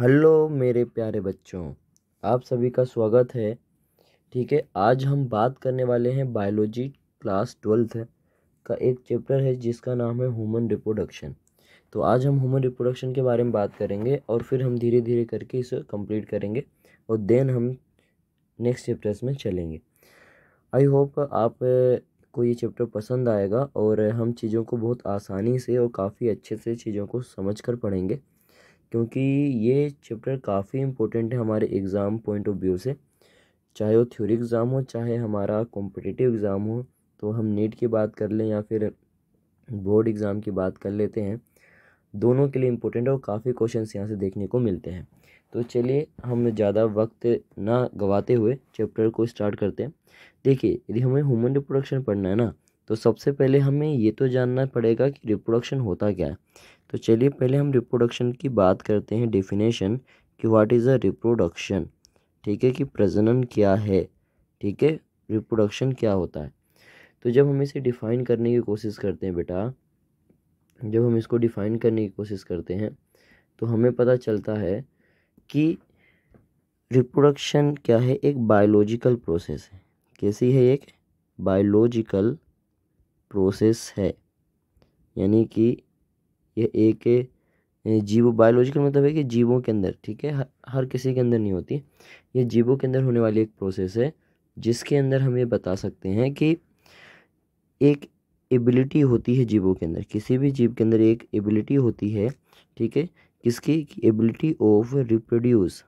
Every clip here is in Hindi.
हेलो मेरे प्यारे बच्चों आप सभी का स्वागत है ठीक है आज हम बात करने वाले हैं बायोलॉजी क्लास ट्वेल्थ का एक चैप्टर है जिसका नाम है ह्यूमन रिप्रोडक्शन तो आज हम ह्यूमन रिप्रोडक्शन के बारे में बात करेंगे और फिर हम धीरे धीरे करके इसे कंप्लीट करेंगे और देन हम नेक्स्ट चैप्टर्स में चलेंगे आई होप आप को ये चैप्टर पसंद आएगा और हम चीज़ों को बहुत आसानी से और काफ़ी अच्छे से चीज़ों को समझ कर पढ़ेंगे क्योंकि ये चैप्टर काफ़ी इम्पोर्टेंट है हमारे एग्ज़ाम पॉइंट ऑफ व्यू से चाहे वो थ्योरी एग्ज़ाम हो चाहे हमारा कॉम्पिटिटिव एग्ज़ाम हो तो हम नीट की बात कर लें या फिर बोर्ड एग्ज़ाम की बात कर लेते हैं दोनों के लिए इम्पोर्टेंट है और काफ़ी क्वेश्चन यहाँ से देखने को मिलते हैं तो चलिए हम ज़्यादा वक्त ना गवाते हुए चैप्टर को स्टार्ट करते हैं देखिए यदि हमें ह्यूमन रिप्रोडक्शन पढ़ना है ना तो सबसे पहले हमें ये तो जानना पड़ेगा कि रिप्रोडक्शन होता क्या है तो चलिए पहले हम रिप्रोडक्शन की बात करते हैं डिफिनेशन कि व्हाट इज़ अ रिप्रोडक्शन ठीक है कि प्रजनन क्या है ठीक है रिप्रोडक्शन क्या होता है तो जब हम इसे डिफ़ाइन करने की कोशिश करते हैं बेटा जब हम इसको डिफ़ाइन करने की कोशिश करते हैं तो हमें पता चलता है कि रिप्रोडक्शन क्या है एक बायोलॉजिकल प्रोसेस है कैसी है एक बायोलॉजिकल प्रोसेस है यानी कि ये एक जीव बायोलॉजिकल मतलब है कि जीवों के अंदर ठीक है हर, हर किसी के अंदर नहीं होती ये जीवों के अंदर होने वाली एक प्रोसेस है जिसके अंदर हम ये बता सकते हैं कि एक एबिलिटी होती है जीवों के अंदर किसी भी जीव के अंदर एक एबिलिटी होती है ठीक है किसकी ability of reproduce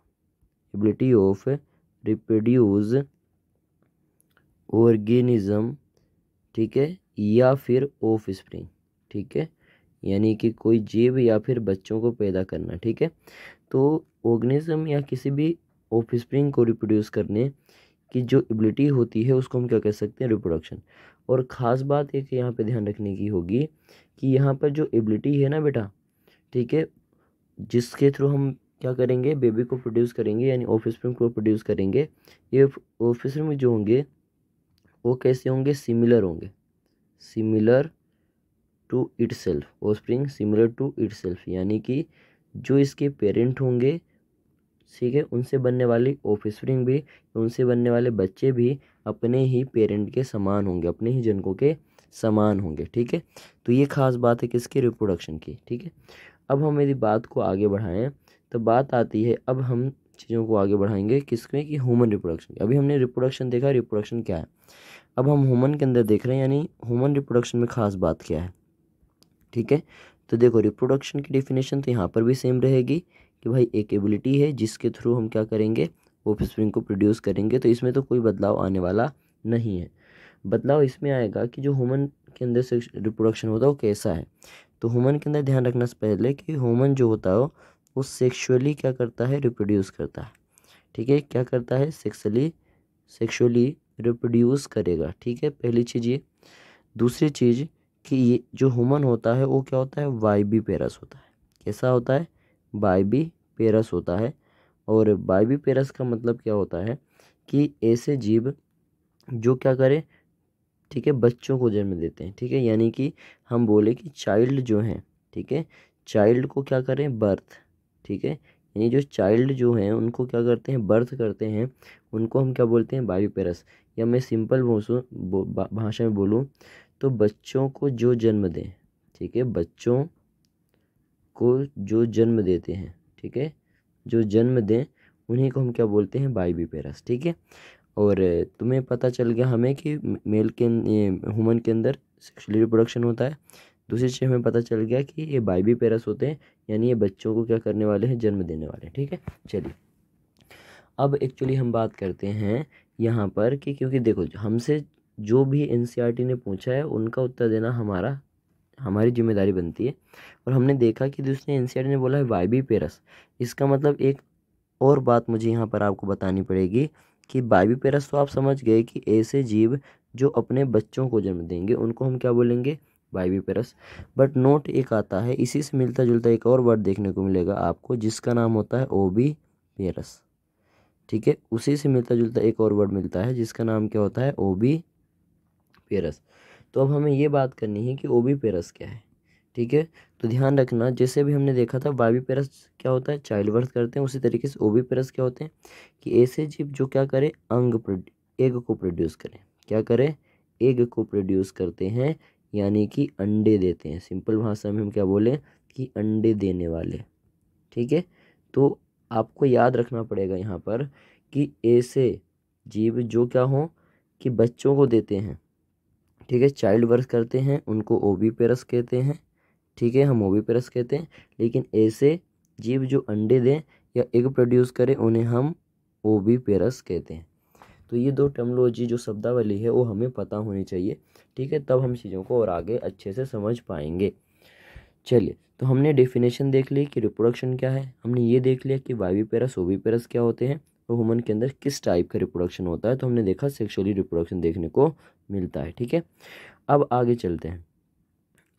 ability of reproduce organism ठीक है या फिर ऑफ स्प्रिंग ठीक है यानी कि कोई जीव या फिर बच्चों को पैदा करना ठीक है तो ऑर्गेनिज्म या किसी भी ऑफस्प्रिंग को रिप्रोड्यूस करने की जो एबिलिटी होती है उसको हम क्या कह सकते हैं रिप्रोडक्शन और ख़ास बात एक यहाँ पे ध्यान रखने की होगी कि यहाँ पर जो एबिलिटी है ना बेटा ठीक है जिसके थ्रू हम क्या करेंगे बेबी को प्रोड्यूस करेंगे यानी ऑफ स्प्रिंग को प्रोड्यूस करेंगे ये ऑफिस जो होंगे वो कैसे होंगे सिमिलर होंगे similar to itself of similar to itself यानी कि जो इसके पेरेंट होंगे ठीक है उनसे बनने वाली स्प्रिंग भी उनसे बनने वाले बच्चे भी अपने ही पेरेंट के समान होंगे अपने ही जनकों के समान होंगे ठीक है तो ये खास बात है किसके रिप्रोडक्शन की ठीक है अब हम यदि बात को आगे बढ़ाएं तो बात आती है अब हम चीज़ों को आगे बढ़ाएंगे किसमें कि ह्यूमन रिप्रोडक्शन अभी हमने रिप्रोडक्शन देखा रिप्रोडक्शन क्या है अब हम ह्यूमन के अंदर देख रहे हैं यानी ह्यूमन रिप्रोडक्शन में खास बात क्या है ठीक है तो देखो रिप्रोडक्शन की डेफिनेशन तो यहाँ पर भी सेम रहेगी कि भाई एक एबिलिटी है जिसके थ्रू हम क्या करेंगे ऑफ स्प्रिंग को प्रोड्यूस करेंगे तो इसमें तो कोई बदलाव आने वाला नहीं है बदलाव इसमें आएगा कि जो हुमन के अंदर से रिप्रोडक्शन होता है वो कैसा है तो हुमन के अंदर ध्यान रखना से पहले कि हुमन जो होता हो वो सेक्शुअली क्या करता है रिप्रोड्यूस करता है ठीक है क्या करता है सेक्सुअली सेक्शुअली रिप्रोड्यूस करेगा ठीक है पहली चीज़ ये दूसरी चीज़ कि ये जो हुमन होता है वो क्या होता है वाइबी पेरस होता है कैसा होता है बाइबी पेरस होता है और बाइबी पेरस का मतलब क्या होता है कि ऐसे जीव जो क्या करें ठीक है बच्चों को जन्म देते हैं ठीक है यानी कि हम बोले कि चाइल्ड जो हैं ठीक है चाइल्ड को क्या करें बर्थ ठीक है यानी जो चाइल्ड जो हैं उनको क्या करते हैं बर्थ करते हैं उनको हम क्या बोलते हैं पेरस या मैं सिंपल भाषा में बोलूँ तो बच्चों को जो जन्म दें ठीक है बच्चों को जो जन्म देते हैं ठीक है जो जन्म दें उन्हीं को हम क्या बोलते हैं पेरस ठीक है और तुम्हें पता चल गया हमें कि मेल के हुमन के अंदर सेक्शुअल रिप्रोडक्शन होता है दूसरी चीज़ हमें पता चल गया कि ये बाइबी पेरस होते हैं यानी ये बच्चों को क्या करने वाले हैं जन्म देने वाले हैं ठीक है चलिए अब एक्चुअली हम बात करते हैं यहाँ पर कि क्योंकि देखो हमसे जो भी एन e ने पूछा है उनका उत्तर देना हमारा हमारी जिम्मेदारी बनती है और हमने देखा कि दूसरे एन e ने बोला है वाई बी पेरस इसका मतलब एक और बात मुझे यहाँ पर आपको बतानी पड़ेगी कि बाइबी पेरस तो आप समझ गए कि ऐसे जीव जो अपने बच्चों को जन्म देंगे उनको हम क्या बोलेंगे बाइबी पेरस बट नोट एक आता है इसी से मिलता जुलता एक और वर्ड देखने को मिलेगा आपको जिसका नाम होता है ओबी पेरस ठीक है उसी से मिलता जुलता एक और वर्ड मिलता है जिसका नाम क्या होता है ओबी पेरस तो अब हमें ये बात करनी है कि ओ बी पेरस क्या है ठीक है तो ध्यान रखना जैसे भी हमने देखा था बाबी पेरस क्या होता है चाइल्ड बर्थ करते हैं उसी तरीके से ओ बी पेरस क्या होते हैं कि ऐसे जीव जो क्या करें अंग एग को प्रोड्यूस करें क्या करें एग को प्रोड्यूस करते हैं यानी कि अंडे देते हैं सिंपल भाषा में हम क्या बोलें कि अंडे देने वाले ठीक है तो आपको याद रखना पड़ेगा यहाँ पर कि ऐसे जीव जो क्या हों कि बच्चों को देते हैं ठीक है चाइल्ड बर्थ करते हैं उनको ओवी पेरस कहते हैं ठीक है हम ओवी पेरस कहते हैं लेकिन ऐसे जीव जो अंडे दें या एग प्रोड्यूस करें उन्हें हम ओवी पेरस कहते हैं तो ये दो टर्मोलॉजी जो शब्दावली है वो हमें पता होनी चाहिए ठीक है तब हम चीज़ों को और आगे अच्छे से समझ पाएंगे चलिए तो हमने डेफिनेशन देख ली कि रिप्रोडक्शन क्या है हमने ये देख लिया कि वायवी पेरस ओवी पेरस क्या होते हैं और वुमन के अंदर किस टाइप का रिप्रोडक्शन होता है तो हमने देखा सेक्सुअली रिप्रोडक्शन देखने को मिलता है ठीक है अब आगे चलते हैं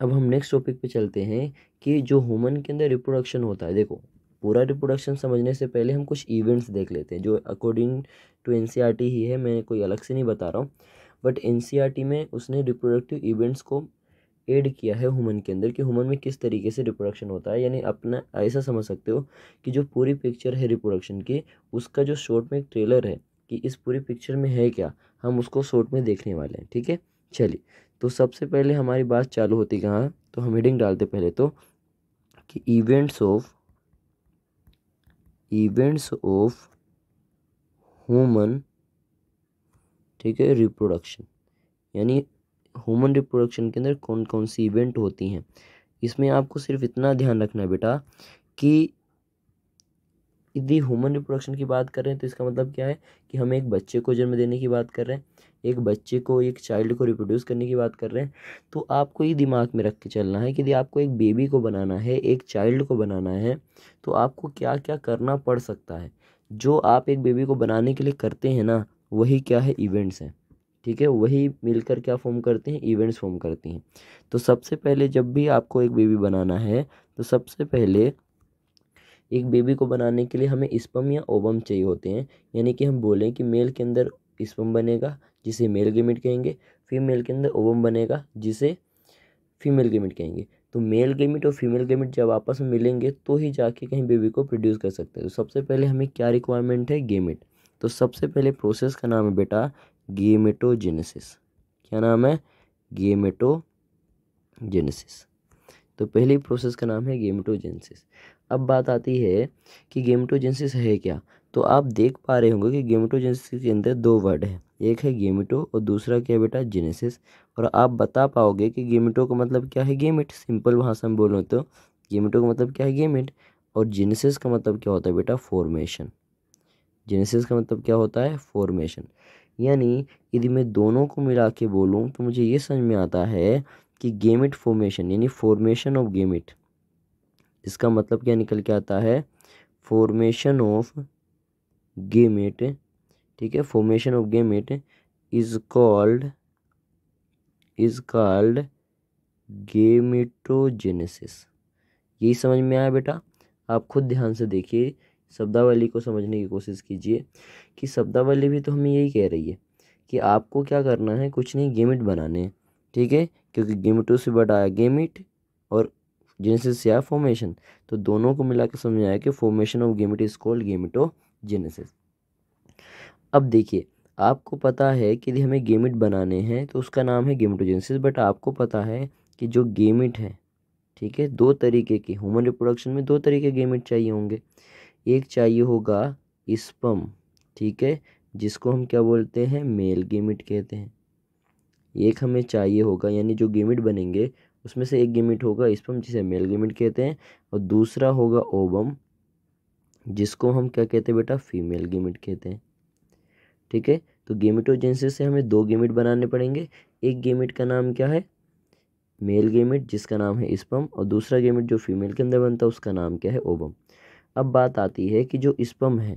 अब हम नेक्स्ट टॉपिक पे चलते हैं कि जो ह्यूमन के अंदर रिप्रोडक्शन होता है देखो पूरा रिप्रोडक्शन समझने से पहले हम कुछ इवेंट्स देख लेते हैं जो अकॉर्डिंग टू एन ही है मैं कोई अलग से नहीं बता रहा हूँ बट एन e में उसने रिप्रोडक्टिव इवेंट्स को एड किया है हुमन के अंदर कि हुमन में किस तरीके से रिप्रोडक्शन होता है यानी अपना ऐसा समझ सकते हो कि जो पूरी पिक्चर है रिप्रोडक्शन की उसका जो शॉर्ट में एक ट्रेलर है कि इस पूरी पिक्चर में है क्या हम उसको शॉर्ट में देखने वाले हैं ठीक है चलिए तो सबसे पहले हमारी बात चालू होती कहाँ तो हम हेडिंग डालते पहले तो कि events of events of human ठीक है रिप्रोडक्शन यानी ह्यूमन रिप्रोडक्शन के अंदर कौन कौन सी इवेंट होती हैं इसमें आपको सिर्फ इतना ध्यान रखना है बेटा कि यदि ह्यूमन रिप्रोडक्शन की बात कर रहे हैं तो इसका मतलब क्या है कि हम एक बच्चे को जन्म देने की बात कर रहे हैं एक बच्चे को एक चाइल्ड को रिप्रोड्यूस करने की बात कर रहे हैं तो आपको ये दिमाग में रख के चलना है कि यदि आपको एक बेबी को बनाना है एक चाइल्ड को बनाना है तो आपको क्या क्या करना पड़ सकता है जो आप एक बेबी को बनाने के लिए करते हैं ना वही क्या है इवेंट्स हैं ठीक है वही मिलकर क्या फॉर्म करते हैं इवेंट्स फॉर्म करती हैं तो सबसे पहले जब भी आपको एक बेबी बनाना है तो सबसे पहले एक बेबी को बनाने के लिए हमें स्पम या ओबम चाहिए होते हैं यानी कि हम बोलें कि मेल के अंदर स्पम बनेगा जिसे मेल गेमिट कहेंगे फीमेल के अंदर ओबम बनेगा जिसे फीमेल गेमिट कहेंगे तो मेल गेमिट और फीमेल गेमिट जब आपस में मिलेंगे तो ही जाके कहीं बेबी को प्रोड्यूस कर सकते हैं तो सबसे पहले हमें क्या रिक्वायरमेंट है गेमिट तो सबसे पहले प्रोसेस का नाम है बेटा गेमेटोजेनेसिस क्या नाम है गेमेटोजेनेसिस तो पहली प्रोसेस का नाम है गेमेटोजेनेसिस अब बात आती है कि गेमिटोजेंसिस है क्या तो आप देख पा रहे होंगे कि गेमिटोजेंसिस के अंदर दो वर्ड है एक है गेमिटो और दूसरा क्या बेटा जेनेसिस और आप बता पाओगे कि गेमिटो का मतलब क्या है गेमिट सिंपल भाषा में बोलो तो गेमिटो का मतलब क्या है गेमिट और जेनेसिस का मतलब क्या होता है बेटा फॉर्मेशन जेनेसिस का मतलब क्या होता है फॉर्मेशन यानी यदि मैं दोनों को मिला के बोलूँ तो मुझे ये समझ में आता है कि गेमिट फॉर्मेशन यानी फॉर्मेशन ऑफ गेमिट इसका मतलब क्या निकल के आता है फॉर्मेशन ऑफ गेमेट ठीक है formation of gamete is called is called gametogenesis यही समझ में आया बेटा आप खुद ध्यान से देखिए शब्दावली को समझने की कोशिश कीजिए कि शब्दावली भी तो हमें यही कह रही है कि आपको क्या करना है कुछ नहीं गेमिट बनाने हैं ठीक है क्योंकि गेमिटो से बटाया गेमिट और जेनेसिस या फॉर्मेशन तो दोनों को मिला के समझ आया कि formation of gamete is called gametogenesis अब देखिए आपको पता है कि यदि हमें गेमिट बनाने हैं तो उसका नाम है गेमिटोजेनेसिस बट आपको पता है कि जो गेमिट है ठीक है दो तरीके के ह्यूमन रिप्रोडक्शन में दो तरीके गेमिट चाहिए होंगे एक चाहिए होगा इस्पम ठीक है जिसको हम क्या बोलते हैं मेल गेमिट कहते हैं एक हमें चाहिए होगा यानी जो गेमिट बनेंगे उसमें से एक गेमिट होगा इस्पम जिसे मेल गेमिट कहते हैं और दूसरा होगा ओबम जिसको हम क्या कहते हैं बेटा फीमेल गेमिट कहते हैं ठीक है तो गेमिटोजेंसिस से हमें दो गेमिट बनाने पड़ेंगे एक गेमिट का नाम क्या है मेल गेमिट जिसका नाम है स्पम और दूसरा गेमिट जो फीमेल के अंदर बनता है उसका नाम क्या है ओबम अब बात आती है कि जो स्पम है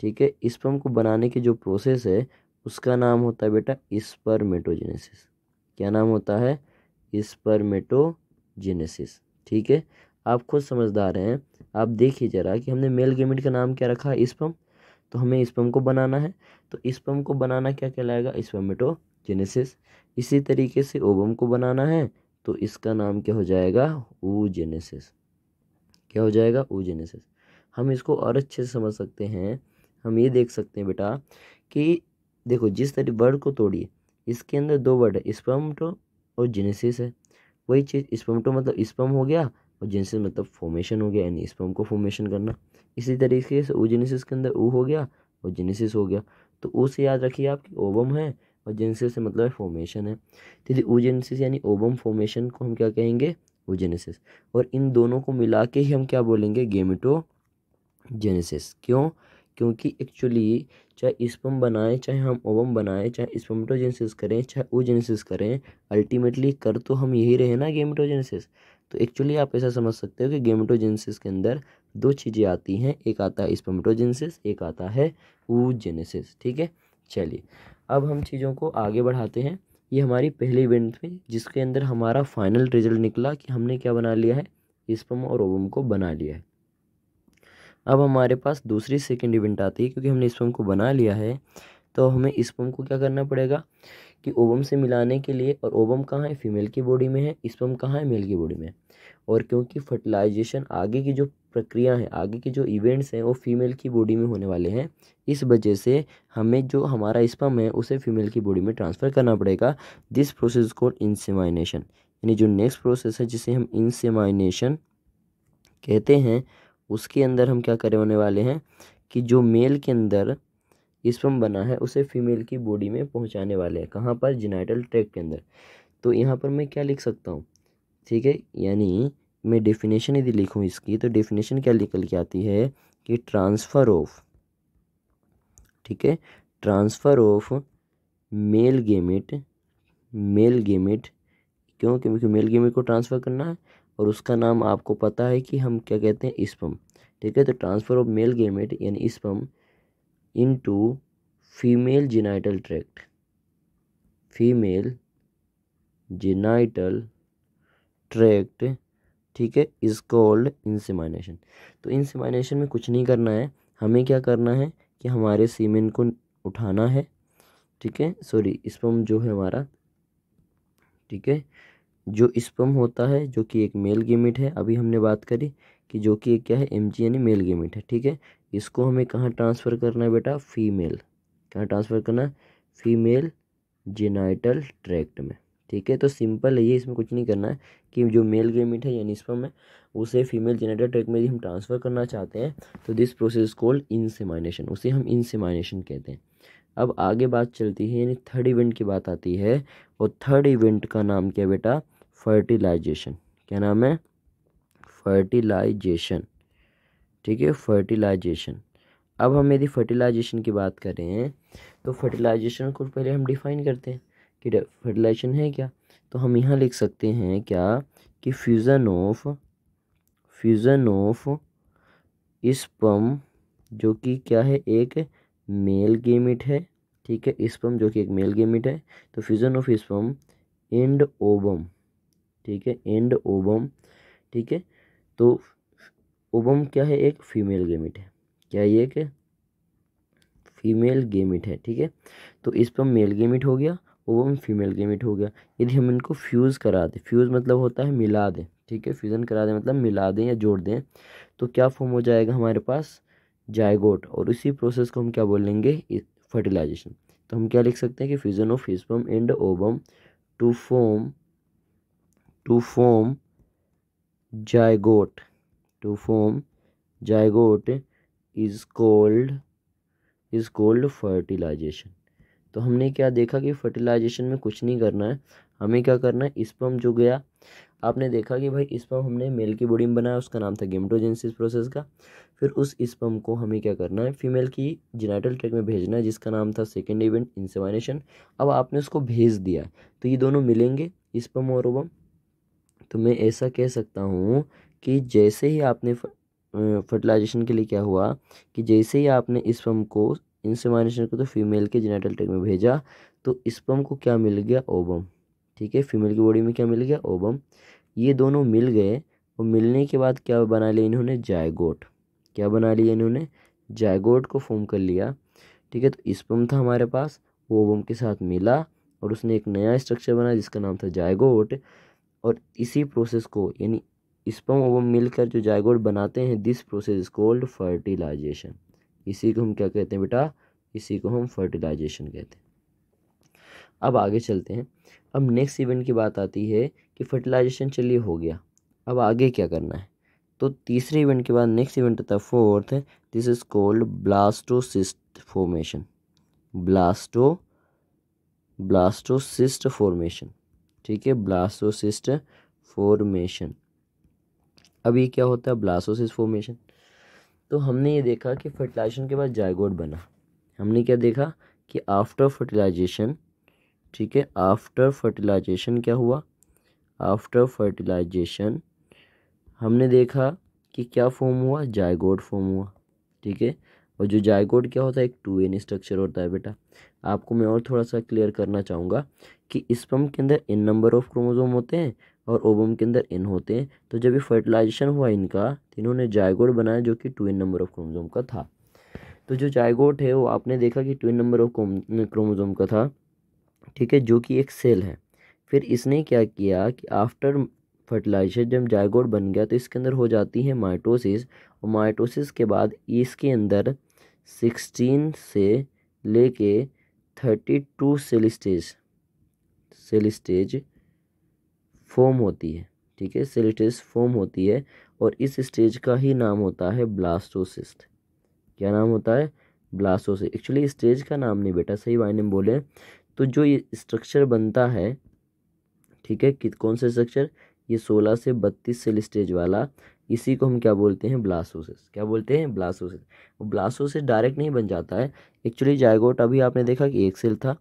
ठीक है स्पम को बनाने की जो प्रोसेस है उसका नाम होता है बेटा स्पर्मेटोजेनेसिस क्या नाम होता है स्पर्मेटोजेनेसिस ठीक है आप खुद समझदार हैं आप देखिए जरा कि हमने मेल गेमिट का नाम क्या रखा है स्पम तो हमें स्पम को बनाना है तो स्पम को बनाना क्या कहलाएगा स्पर्मेटोजेनेसिस इसी तरीके से ओबम को बनाना है तो इसका नाम क्या हो जाएगा ओजेनेसिस क्या हो जाएगा ओजेनेसिस हम इसको और अच्छे से समझ सकते हैं हम ये देख सकते हैं बेटा कि देखो जिस तरह वर्ड को तोड़िए इसके अंदर दो वर्ड है स्पम्टो और जेनेसिस है वही चीज़ स्पम्टो तो मतलब स्पम हो गया और जेनेसिस मतलब फॉर्मेशन हो गया यानी स्पम को फॉर्मेशन करना इसी तरीके से जेनेसिस के अंदर ओ हो गया और जेनेसिस हो गया तो ओ से याद रखिए आपकी ओवम है और जेनेसिस से मतलब फॉर्मेशन है तो यदि ओजेनेसिस यानी ओवम फॉर्मेशन को हम क्या कहेंगे ओजेनेसिस और इन दोनों को मिला के ही हम क्या बोलेंगे गेमिटो जेनेसिस क्यों क्योंकि एक्चुअली चाहे स्पम बनाएं चाहे हम ओवम बनाएं चाहे स्पम्टोजेंसिस करें चाहे ओजेंसिस करें अल्टीमेटली कर तो हम यही रहे ना गेमटोजेंसिस तो एक्चुअली आप ऐसा समझ सकते हो कि गेमटोजेंसिस के अंदर दो चीज़ें आती हैं एक आता है स्पम्टोजेंसिस एक आता है जेनेसिस ठीक है चलिए अब हम चीज़ों को आगे बढ़ाते हैं ये हमारी पहली इवेंट थी जिसके अंदर हमारा फाइनल रिजल्ट निकला कि हमने क्या बना लिया है स्पम और ओवम को बना लिया है अब हमारे पास दूसरी सेकेंड इवेंट आती है क्योंकि हमने इस को बना लिया है तो हमें इस को क्या करना पड़ेगा कि ओबम से मिलाने के लिए और ओबम कहाँ है फीमेल की बॉडी में है स्पम कहाँ है मेल की बॉडी में और क्योंकि फर्टिलाइजेशन आगे की जो प्रक्रिया है आगे के जो इवेंट्स हैं वो फीमेल की बॉडी में होने वाले हैं इस वजह से हमें जो हमारा स्पम है उसे फीमेल की बॉडी में ट्रांसफ़र करना पड़ेगा दिस प्रोसेस कॉल इंसेमाइनेशन यानी जो नेक्स्ट प्रोसेस है जिसे हम इंसेमाइनेशन कहते हैं उसके अंदर हम क्या करने वाले हैं कि जो मेल के अंदर स्पम बना है उसे फीमेल की बॉडी में पहुंचाने वाले हैं कहाँ पर जिनाइटल ट्रैक के अंदर तो यहाँ पर मैं क्या लिख सकता हूँ ठीक है यानी मैं डेफिनेशन यदि लिखूँ इसकी तो डेफिनेशन क्या निकल के आती है कि ट्रांसफ़र ऑफ ठीक है transfer of male gamete male gamete क्यों क्योंकि मेल गेमिट को ट्रांसफ़र करना है और उसका नाम आपको पता है कि हम क्या कहते हैं स्पम ठीक है तो ट्रांसफ़र ऑफ मेल गेमेट यानी sperm into female genital tract female genital tract ठीक है इज़ कॉल्ड इंसेमाइनेशन तो इंसेमाइनेशन में कुछ नहीं करना है हमें क्या करना है कि हमारे सीमेन को उठाना है ठीक है सॉरी स्पम जो है हमारा ठीक है जो स्पम होता है जो कि एक मेल गेमिट है अभी हमने बात करी कि जो कि क्या है एम यानी मेल गेमिट है ठीक है इसको हमें कहाँ ट्रांसफ़र करना है बेटा फीमेल कहाँ ट्रांसफ़र करना है फीमेल जेनाइटल ट्रैक्ट में ठीक है तो सिंपल है ये इसमें कुछ नहीं करना है कि जो मेल गेमिट है यानी स्पम है उसे फीमेल जेनाइटल ट्रैक में यदि हम ट्रांसफ़र करना चाहते हैं तो दिस प्रोसेस कॉल्ड इंसेमाइनेशन उसे हम इंसेमाइनेशन कहते हैं अब आगे बात चलती है यानी थर्ड इवेंट की बात आती है और थर्ड इवेंट का नाम क्या बेटा फर्टिलाइजेशन क्या नाम है फर्टिलाइजेशन ठीक है फर्टिलाइजेशन अब हम यदि फर्टिलाइजेशन की बात करें तो फर्टिलाइजेशन को पहले हम डिफ़ाइन करते हैं कि फर्टिलाइजेशन है क्या तो हम यहाँ लिख सकते हैं क्या कि fusion of fusion of sperm जो कि क्या है एक मेल गेमिट है ठीक है इस्पम जो कि एक मेल गेमिट है तो fusion of sperm and ovum ठीक है एंड ओबम ठीक है तो ओबम क्या है एक फीमेल गेमिट है क्या ये एक फीमेल गेमिट है ठीक है तो इस पर मेल गेमिट हो गया ओबम फीमेल गेमिट हो गया यदि हम इनको फ्यूज़ करा दें फ्यूज़ मतलब होता है मिला दें ठीक है फ्यूज़न करा दें मतलब मिला दें या जोड़ दें तो क्या फॉर्म हो जाएगा हमारे पास जायगोट और इसी प्रोसेस को हम क्या बोलेंगे फर्टिलाइजेशन तो हम क्या लिख सकते हैं कि fusion of sperm and ovum to form to form zygote to form zygote is called is called fertilization तो हमने क्या देखा कि फर्टिलाइजेशन में कुछ नहीं करना है हमें क्या करना है स्पम जो गया आपने देखा कि भाई स्पम हमने मेल की बॉडी में बनाया उसका नाम था गेमटोजेंसिस प्रोसेस का फिर उस स्पम को हमें क्या करना है फीमेल की जिनाइटल ट्रैक में भेजना है जिसका नाम था सेकेंड इवेंट इंसेमाइनेशन अब आपने उसको भेज दिया तो ये दोनों मिलेंगे स्पम और ओबम तो मैं ऐसा कह सकता हूँ कि जैसे ही आपने फर्टिलाइजेशन के लिए क्या हुआ कि जैसे ही आपने इस स्पम को इंसेमिनेशन को तो फीमेल के जेनेटल टेक में भेजा तो पम को क्या मिल गया ओबम ठीक है फीमेल की बॉडी में क्या मिल गया ओबम ये दोनों मिल गए और मिलने के बाद क्या बना लिया इन्होंने जायगोट क्या बना लिया इन्होंने जायगोट को फॉर्म कर लिया ठीक है तो स्पम था हमारे पास वो ओबम के साथ मिला और उसने एक नया स्ट्रक्चर बनाया जिसका नाम था जायगोट और इसी प्रोसेस को यानी इस्पम और वो मिलकर जो जायगोड बनाते हैं this process is called fertilisation इसी को हम क्या कहते हैं बेटा इसी को हम फर्टिलाइजेशन कहते हैं अब आगे चलते हैं अब नेक्स्ट इवेंट की बात आती है कि फर्टिलाइजेशन चलिए हो गया अब आगे क्या करना है तो तीसरे इवेंट के बाद नेक्स्ट इवेंट होता है fourth this is called blastocyst formation blasto blastocyst formation ठीक है ब्लास्टोसिस्ट फॉर्मेशन अब ये क्या होता है ब्लास्टोसिस्ट फॉर्मेशन तो हमने ये देखा कि फर्टिलाइजेशन के बाद जायगोट बना हमने क्या देखा कि आफ्टर फर्टिलाइजेशन ठीक है आफ्टर फर्टिलाइजेशन क्या हुआ आफ्टर फर्टिलाइजेशन हमने देखा कि क्या फॉर्म हुआ जायगोट फॉर्म हुआ ठीक है और जो जायगोट क्या होता है एक टू एन स्ट्रक्चर होता है बेटा आपको मैं और थोड़ा सा क्लियर करना चाहूँगा कि स्पर्म के अंदर एन नंबर ऑफ क्रोमोजोम होते हैं और ओबम के अंदर एन होते हैं तो जब ये फर्टिलाइजेशन हुआ इनका तो इन्होंने जायगोड बनाया जो कि two N number of chromosome का था तो जो जायगोड है वो आपने देखा कि two N number of chromosome का था ठीक है जो कि एक सेल है फिर इसने क्या किया कि आफ्टर फर्टिलाइजेशन जब जायगोड बन गया तो इसके अंदर हो जाती है माइटोसिस और माइटोसिस के बाद इसके अंदर सिक्सटीन से लेके thirty two cell stage cell stage form होती है ठीक है सेल स्टेज फॉर्म होती है और इस स्टेज का ही नाम होता है ब्लास्टोसिस्ट क्या नाम होता है ब्लास्टोसिस एक्चुअली स्टेज का नाम नहीं बेटा सही मायने में बोले तो जो ये स्ट्रक्चर बनता है ठीक है कि कौन सा स्ट्रक्चर ये सोलह से बत्तीस सेल स्टेज वाला इसी को हम क्या बोलते हैं ब्लास्टोसिस क्या बोलते हैं ब्लास्टोसिस ब्लास्टोसिस डायरेक्ट नहीं बन जाता है एक्चुअली जायगोट अभी आपने देखा कि एक सेल था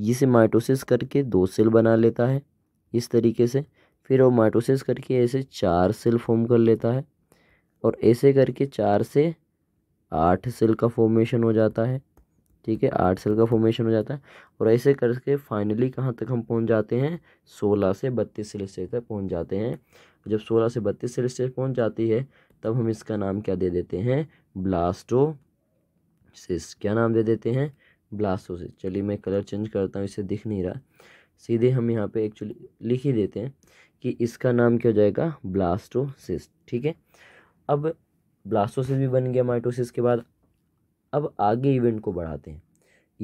जिसे माइटोसिस करके दो सेल बना लेता है इस तरीके से फिर वो माइटोसिस करके ऐसे चार सेल फॉर्म कर लेता है और ऐसे करके चार से आठ सेल का फॉर्मेशन हो जाता है ठीक है आठ सेल का फॉर्मेशन हो जाता है और ऐसे करके फाइनली कहाँ तक हम पहुँच जाते हैं सोलह से बत्तीस सेल स्टेज तक पहुँच जाते हैं जब सोलह से बत्तीस सेल स्टेज पहुँच जाती है तब हम इसका नाम क्या दे देते हैं ब्लास्टो सिस क्या नाम दे देते हैं ब्लास्ट हो से चलिए मैं कलर चेंज करता हूँ इसे दिख नहीं रहा सीधे हम यहाँ पे एक्चुअली लिख ही देते हैं कि इसका नाम क्या हो जाएगा ब्लास्टोसिस ठीक है अब ब्लास्टोसिस भी बन गया माइटोसिस के बाद अब आगे इवेंट को बढ़ाते हैं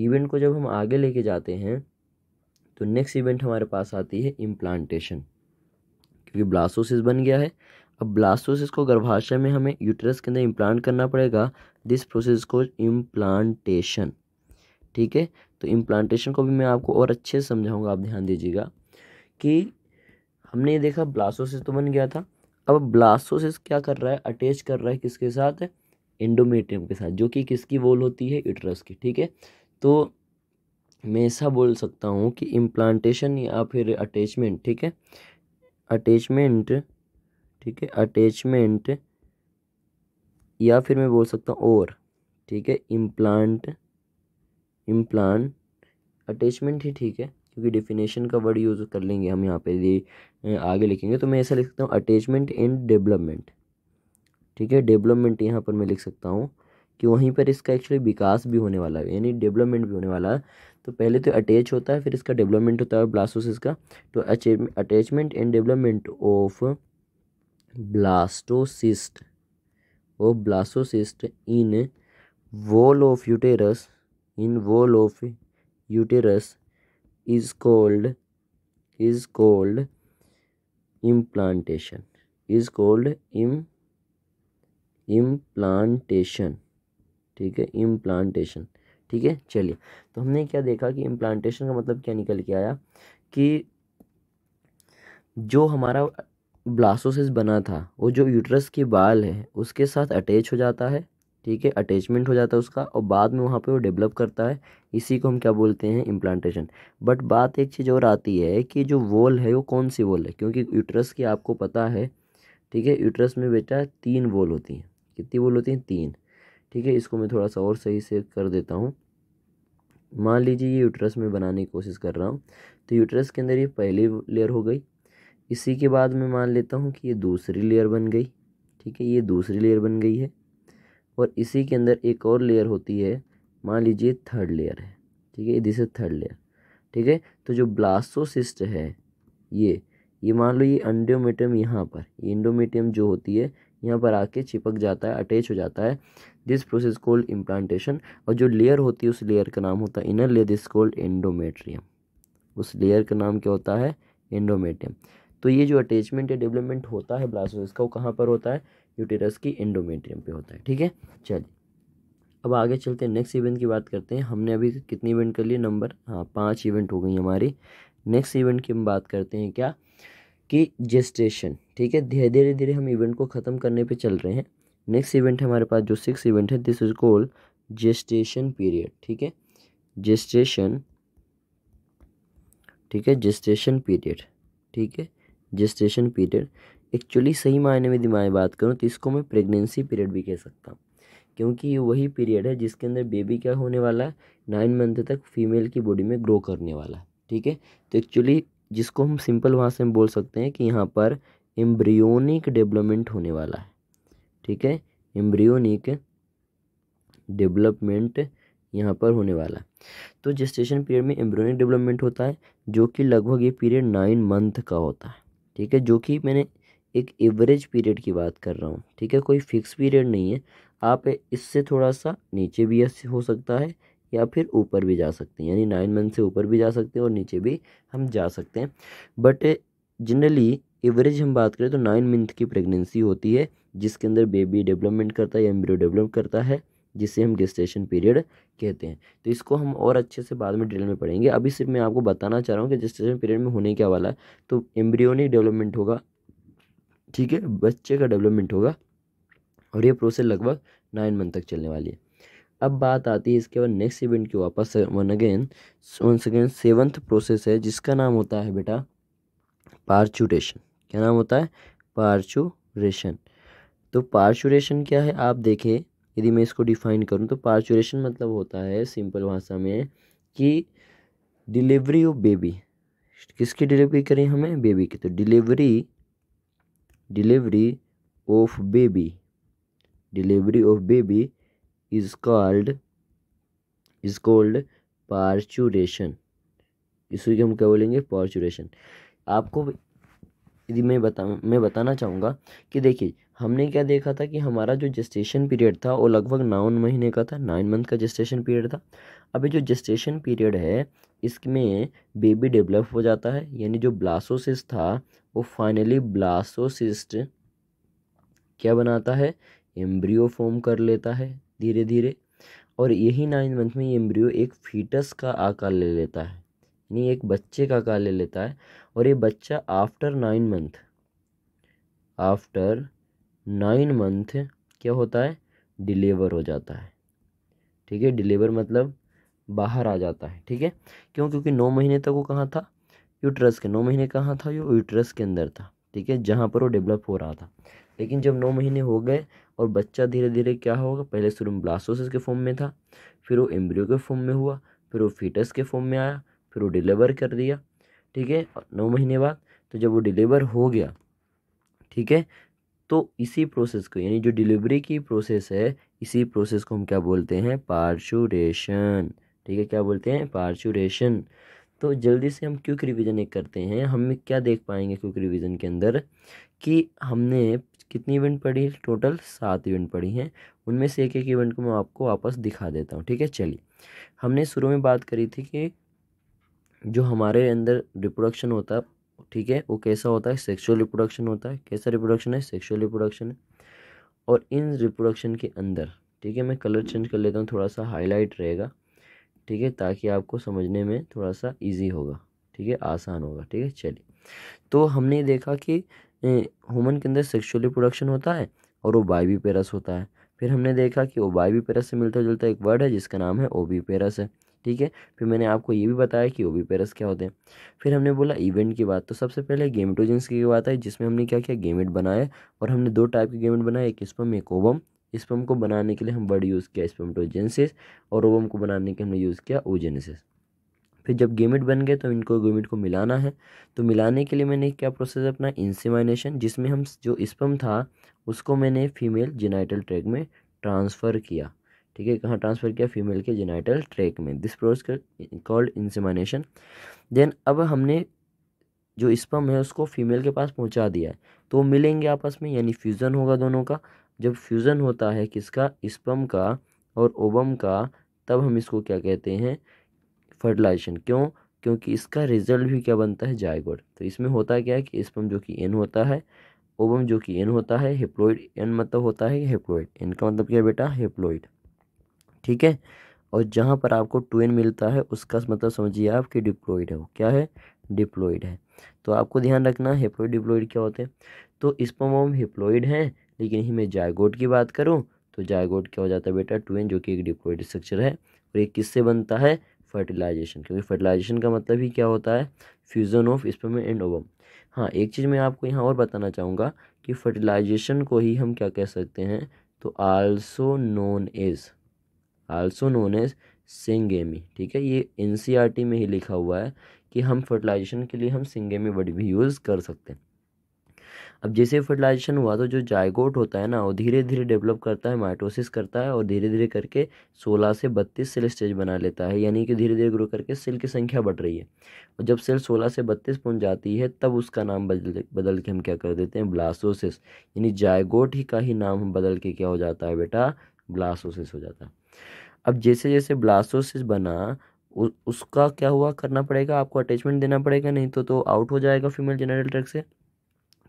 इवेंट को जब हम आगे लेके जाते हैं तो नेक्स्ट इवेंट हमारे पास आती है इम्प्लांटेशन क्योंकि ब्लास्टोसिस बन गया है अब ब्लास्टोसिस को गर्भाशय में हमें यूटरस के अंदर इम्प्लांट करना पड़ेगा दिस प्रोसेस को इम्प्लांटेशन ठीक है तो इम्प्लांटेशन को भी मैं आपको और अच्छे से समझाऊँगा आप ध्यान दीजिएगा कि हमने ये देखा ब्लासोसिस तो बन गया था अब ब्लासोसिस क्या कर रहा है अटैच कर रहा है किसके साथ एंडोमेट्रियम के साथ जो कि किसकी वोल होती है इटरस की ठीक है तो मैं ऐसा बोल सकता हूँ कि इम्प्लांटेशन या फिर अटैचमेंट ठीक है अटैचमेंट ठीक है अटैचमेंट या फिर मैं बोल सकता हूँ और ठीक है इम्प्लांट इम्प्लान अटैचमेंट ही ठीक है क्योंकि डेफिनेशन का वर्ड यूज़ कर लेंगे हम यहाँ पे यदि आगे लिखेंगे तो मैं ऐसा लिख सकता हूँ अटैचमेंट एंड डेवलपमेंट ठीक है डेवलपमेंट यहाँ पर मैं लिख सकता हूँ कि वहीं पर इसका एक्चुअली विकास भी होने वाला है यानी डेवलपमेंट भी होने वाला है तो पहले तो अटैच होता है फिर इसका डेवलपमेंट होता है ब्लास्टोसिस का तो attachment and development of blastocyst of blastocyst in wall of uterus in wall of uterus is called is called implantation is called im implantation ठीक है इम्प्लांटेशन ठीक है चलिए तो हमने क्या देखा कि इम्प्लांटेशन का मतलब क्या निकल के आया कि जो हमारा ब्लासोसिस बना था वो जो यूटरस के बाल है उसके साथ अटैच हो जाता है ठीक है अटैचमेंट हो जाता है उसका और बाद में वहाँ पे वो डेवलप करता है इसी को हम क्या बोलते हैं इम्प्लांटेशन बट बात एक चीज़ और आती है कि जो वॉल है वो कौन सी वॉल है क्योंकि यूट्रस की आपको पता है ठीक है यूट्रस में बेटा तीन वॉल होती हैं कितनी वॉल होती हैं तीन ठीक है इसको मैं थोड़ा सा और सही से कर देता हूँ मान लीजिए ये यूट्रस में बनाने की कोशिश कर रहा हूँ तो यूट्रस के अंदर ये पहली लेयर हो गई इसी के बाद मैं मान लेता हूँ कि ये दूसरी लेयर बन गई ठीक है ये दूसरी लेयर बन गई है और इसी के अंदर एक और लेयर होती है मान लीजिए थर्ड लेयर है ठीक है दिस इज थर्ड लेयर ठीक है तो जो ब्लास्टोसिस्ट है ये ये मान लो ये अंडोमीटियम यहाँ पर ये इंडोमीटियम जो होती है यहाँ पर आके चिपक जाता है अटैच हो जाता है दिस प्रोसेस कोल्ड इम्प्लांटेशन और जो लेयर होती है उस लेयर का नाम होता है inner layer this called endometrium उस लेयर का नाम क्या होता है एंडोमेटियम तो ये जो अटैचमेंट या डेवलपमेंट होता है ब्लास्टोसिस का वो कहाँ पर होता है यूटेरस की एंडोमेट्रियम पे होता है ठीक है चलिए अब आगे चलते हैं नेक्स्ट इवेंट की बात करते हैं हमने अभी कितनी इवेंट कर लिए नंबर हाँ पाँच इवेंट हो गई हमारी नेक्स्ट इवेंट की हम बात करते हैं क्या कि जेस्टेशन ठीक है धीरे धीरे धीरे हम इवेंट को ख़त्म करने पे चल रहे हैं नेक्स्ट इवेंट हमारे पास जो सिक्स इवेंट है this is called gestation period ठीक है जेस्टेशन ठीक है जेस्टेशन पीरियड ठीक है जेस्टेशन पीरियड एक्चुअली सही मायने में दिमाग बात करूँ तो इसको मैं प्रेगनेंसी पीरियड भी कह सकता हूँ क्योंकि ये वही पीरियड है जिसके अंदर बेबी क्या होने वाला है नाइन मंथ तक फीमेल की बॉडी में ग्रो करने वाला है ठीक है तो एक्चुअली जिसको हम सिंपल वहाँ से हम बोल सकते हैं कि यहाँ पर एम्ब्रियोनिक डेवलपमेंट होने वाला है ठीक है एम्ब्रियोनिक डेवलपमेंट यहाँ पर होने वाला है तो जेस्टेशन पीरियड में एम्ब्रियोनिक डेवलपमेंट होता है जो कि लगभग ये पीरियड नाइन मंथ का होता है ठीक है जो कि मैंने एक एवरेज पीरियड की बात कर रहा हूँ ठीक है कोई फिक्स पीरियड नहीं है आप इससे थोड़ा सा नीचे भी हो सकता है या फिर ऊपर भी जा सकते हैं यानी नाइन मंथ से ऊपर भी जा सकते हैं और नीचे भी हम जा सकते हैं बट जनरली एवरेज हम बात करें तो नाइन मंथ की प्रेगनेंसी होती है जिसके अंदर बेबी डेवलपमेंट करता है या एम्ब्रियो डेवलप करता है जिसे हम गेस्टेशन पीरियड कहते हैं तो इसको हम और अच्छे से बाद में डिटेल में पढ़ेंगे अभी सिर्फ मैं आपको बताना चाह रहा हूँ कि गेस्टेशन पीरियड में होने क्या वाला है तो एम्ब्रियोनिक डेवलपमेंट होगा ठीक है बच्चे का डेवलपमेंट होगा और ये प्रोसेस लगभग नाइन मंथ तक चलने वाली है अब बात आती है इसके बाद नेक्स्ट इवेंट की वापस one again one second seventh process है जिसका नाम होता है बेटा पार्चुरेशन क्या नाम होता है पार्चुरेशन तो पार्चुरेशन क्या है आप देखें यदि मैं इसको डिफाइन करूं तो पार्चुरेशन मतलब होता है सिंपल भाषा में कि डिलीवरी ऑफ बेबी किसकी डिलीवरी करें हमें बेबी की तो delivery delivery of baby delivery of baby is called is called parturition इसी के हम क्या बोलेंगे पार्चुरेशन आपको यदि मैं बता मैं बताना चाहूँगा कि देखिए हमने क्या देखा था कि हमारा जो जेस्टेशन पीरियड था वो लगभग नौ महीने का था नाइन मंथ का जेस्टेशन पीरियड था अभी जो जेस्टेशन पीरियड है इसमें बेबी डेवलप हो जाता है यानी जो ब्लासोसिस था वो फाइनली ब्लासोसिस्ट क्या बनाता है एम्ब्रियो फॉर्म कर लेता है धीरे धीरे और यही नाइन मंथ में एम्ब्रियो एक फीटस का आकार ले लेता है यानी एक बच्चे का आकार ले लेता है और ये बच्चा after nine month after nine month क्या होता है डिलीवर हो जाता है ठीक है डिलीवर मतलब बाहर आ जाता है ठीक है क्यों क्योंकि नौ महीने तक वो कहाँ था यूट्रस के नौ महीने कहाँ था यू यूट्रस के अंदर था ठीक है जहाँ पर वो डेवलप हो रहा था लेकिन जब नौ महीने हो गए और बच्चा धीरे धीरे क्या होगा पहले शुरू में ब्लास्टोसिस के फॉर्म में था फिर वो एम्ब्रियो के फॉर्म में हुआ फिर वो फीटस के फॉर्म में आया फिर वो डिलीवर कर दिया ठीक है नौ महीने बाद तो जब वो डिलीवर हो गया ठीक है तो इसी प्रोसेस को यानी जो डिलीवरी की प्रोसेस है इसी प्रोसेस को हम क्या बोलते हैं पार्शुरेशन ठीक है क्या बोलते हैं पार्चुरेशन तो जल्दी से हम क्विक रिवीजन एक करते हैं हम क्या देख पाएंगे क्विक रिवीजन के अंदर कि हमने कितनी इवेंट पढ़ी टोटल सात इवेंट पढ़ी हैं उनमें से एक एक इवेंट को मैं आपको वापस दिखा देता हूँ ठीक है चलिए हमने शुरू में बात करी थी कि जो हमारे अंदर रिप्रोडक्शन होता है ठीक है वो कैसा होता है सेक्सुअल रिप्रोडक्शन होता है कैसा रिप्रोडक्शन है सेक्सुअल रिप्रोडक्शन है और इन रिप्रोडक्शन के अंदर ठीक है मैं कलर चेंज कर लेता हूँ थोड़ा सा हाईलाइट रहेगा ठीक है ताकि आपको समझने में थोड़ा सा इजी होगा ठीक है आसान होगा ठीक है चलिए तो हमने देखा कि ह्यूमन के अंदर सेक्सुअल रिप्रोडक्शन होता है और वो बाइबी पेरस होता है फिर हमने देखा कि बाइबी पेरस से मिलता जुलता एक वर्ड है जिसका नाम है ओबी पेरस है ठीक है फिर मैंने आपको ये भी बताया कि ओबी पेरस क्या होते हैं फिर हमने बोला इवेंट की बात तो सबसे पहले गेमेटोजेंस की बात आई जिसमें हमने क्या किया गेमेट बनाया और हमने दो टाइप के गेमेट बनाए एक स्पम एक ओबम इस पम्प को बनाने के लिए हम वर्ड यूज़ किया स्पम्टोजेंसिस और ओवम को बनाने के हमने यूज़ किया ओजेनेसिस फिर जब गेमिट बन गए तो इनको गेमिट को मिलाना है तो मिलाने के लिए मैंने क्या प्रोसेस अपना इंसिमाइनेशन जिसमें हम जो स्पम था उसको मैंने फीमेल जेनाइटल ट्रैक में ट्रांसफ़र किया ठीक है कहाँ ट्रांसफ़र किया फीमेल के जेनाइटल ट्रैक में this process called insemination then अब हमने जो स्पम है उसको फीमेल के पास पहुंचा दिया है तो मिलेंगे आपस में यानी फ्यूज़न होगा दोनों का जब फ्यूज़न होता है किसका स्पम का और ओबम का तब हम इसको क्या कहते हैं फर्टिलाइजेशन क्यों क्योंकि इसका रिजल्ट भी क्या बनता है जायगोड तो इसमें होता क्या है कि स्पम जो कि एन होता है ओबम जो कि एन होता है हेप्लोइड एन मतलब होता है हेप्लोइड एन का मतलब क्या है बेटा हेप्लोइड ठीक है और जहाँ पर आपको टू एन मिलता है उसका मतलब समझिए आप कि डिप्लोइड है वो क्या है डिप्लोइड है तो आपको ध्यान रखना हेप्लोइड डिप्लोइड क्या होते हैं तो स्पम ओम हेप्लोइड हैं लेकिन यही मैं जायगोट की बात करूँ तो जायगोट क्या हो जाता है बेटा ट्वेन जो कि एक डिप्लोइड स्ट्रक्चर है और ये किससे बनता है फर्टिलाइजेशन क्योंकि फर्टिलाइजेशन का मतलब ही क्या होता है fusion of sperm and ovum हाँ एक चीज़ मैं आपको यहाँ और बताना चाहूँगा कि फर्टिलाइजेशन को ही हम क्या कह सकते हैं तो also known as also known as syngamy ठीक है ये एन e में ही लिखा हुआ है कि हम फर्टिलाइजेशन के लिए हम सिंगेमी वर्ड भी यूज़ कर सकते हैं अब जैसे फर्टिलाइजेशन हुआ तो जो जायगोट होता है ना वो धीरे धीरे डेवलप करता है माइटोसिस करता है और धीरे धीरे करके सोलह से बत्तीस सेल स्टेज बना लेता है यानी कि धीरे धीरे ग्रो करके सेल की संख्या बढ़ रही है और जब सेल सोलह से बत्तीस पहुंच जाती है तब उसका नाम बदल बदल के हम क्या कर देते हैं ब्लासोसिस यानी जायगोट ही का ही नाम हम बदल के क्या हो जाता है बेटा ब्लासोसिस हो जाता है अब जैसे जैसे ब्लास्टोसिस बना उसका क्या हुआ करना पड़ेगा आपको अटैचमेंट देना पड़ेगा नहीं तो तो आउट हो जाएगा फीमेल जेनरल ट्रैक से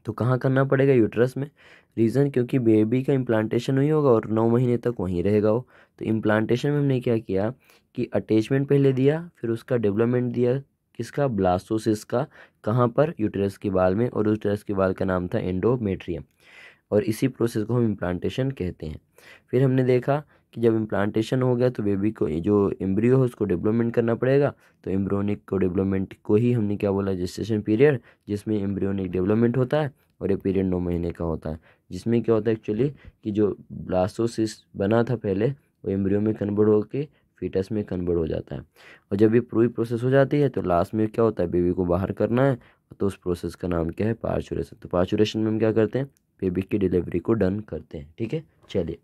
तो कहाँ करना पड़ेगा यूट्रस में रीज़न क्योंकि बेबी का इम्प्लांटेशन हुई होगा और नौ महीने तक वहीं रहेगा वो तो इम्प्लांटेशन में हमने क्या किया कि अटैचमेंट पहले दिया फिर उसका डेवलपमेंट दिया किसका ब्लास्टोसिस का कहाँ पर यूटरस के बाल में और यूटरस के बाल का नाम था एंडोमेट्रियम और इसी प्रोसेस को हम इम्प्लांटेशन कहते हैं फिर हमने देखा कि जब इम्प्लांटेशन हो गया तो बेबी को जो एम्ब्रियो है उसको डेवलपमेंट करना पड़ेगा तो एम्ब्रियोनिक को डेवलपमेंट को ही हमने क्या बोला जेस्टेशन पीरियड जिसमें एम्ब्रियोनिक डेवलपमेंट होता है और ये पीरियड नौ महीने का होता है जिसमें क्या होता है एक्चुअली कि जो ब्लास्टोसिस बना था पहले वो एम्ब्रियो में कन्वर्ट होकर फीटस में कन्वर्ट हो जाता है और जब ये पूरी प्रोसेस हो जाती है तो लास्ट में क्या होता है बेबी को बाहर करना है तो उस प्रोसेस का नाम क्या है पार्चुरेशन तो पार्चुरेशन में हम क्या करते हैं बेबी की डिलीवरी को डन करते हैं ठीक है चलिए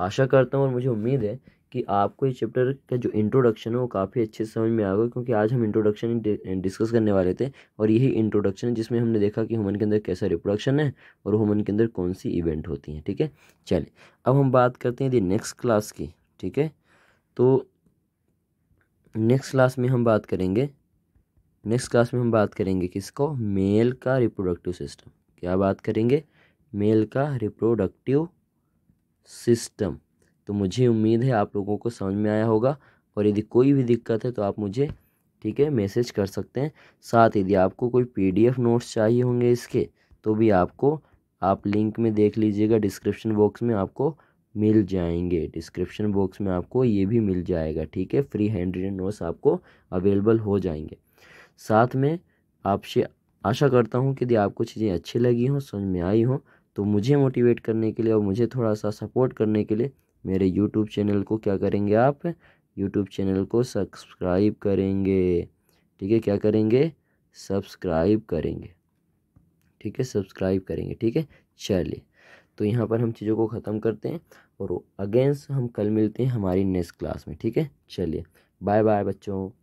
आशा करता हूँ और मुझे उम्मीद है कि आपको ये चैप्टर का जो इंट्रोडक्शन है वो काफ़ी अच्छे से समझ में आएगा क्योंकि आज हम इंट्रोडक्शन डिस्कस करने वाले थे और यही इंट्रोडक्शन है जिसमें हमने देखा कि ह्यूमन के अंदर कैसा रिप्रोडक्शन है और ह्यूमन के अंदर कौन सी इवेंट होती हैं ठीक है चलिए अब हम बात करते हैं यदि नेक्स्ट क्लास की ठीक है तो नेक्स्ट क्लास में हम बात करेंगे नेक्स्ट क्लास में हम बात करेंगे किसको मेल का रिप्रोडक्टिव सिस्टम क्या बात करेंगे मेल का रिप्रोडक्टिव सिस्टम तो मुझे उम्मीद है आप लोगों को समझ में आया होगा और यदि कोई भी दिक्कत है तो आप मुझे ठीक है मैसेज कर सकते हैं साथ यदि आपको कोई पीडीएफ नोट्स चाहिए होंगे इसके तो भी आपको आप लिंक में देख लीजिएगा डिस्क्रिप्शन बॉक्स में आपको मिल जाएंगे डिस्क्रिप्शन बॉक्स में आपको ये भी मिल जाएगा ठीक है फ्री हैंड रिटन नोट्स आपको अवेलेबल हो जाएंगे साथ में आपसे आशा करता हूँ कि यदि आपको चीज़ें अच्छी लगी हों समझ में आई हों तो मुझे मोटिवेट करने के लिए और मुझे थोड़ा सा सपोर्ट करने के लिए मेरे यूट्यूब चैनल को क्या करेंगे आप यूट्यूब चैनल को सब्सक्राइब करेंगे ठीक है क्या करेंगे सब्सक्राइब करेंगे ठीक है सब्सक्राइब करेंगे ठीक है चलिए तो यहाँ पर हम चीज़ों को ख़त्म करते हैं और अगेंस्ट हम कल मिलते हैं हमारी नेक्स्ट क्लास में ठीक है चलिए बाय बाय बच्चों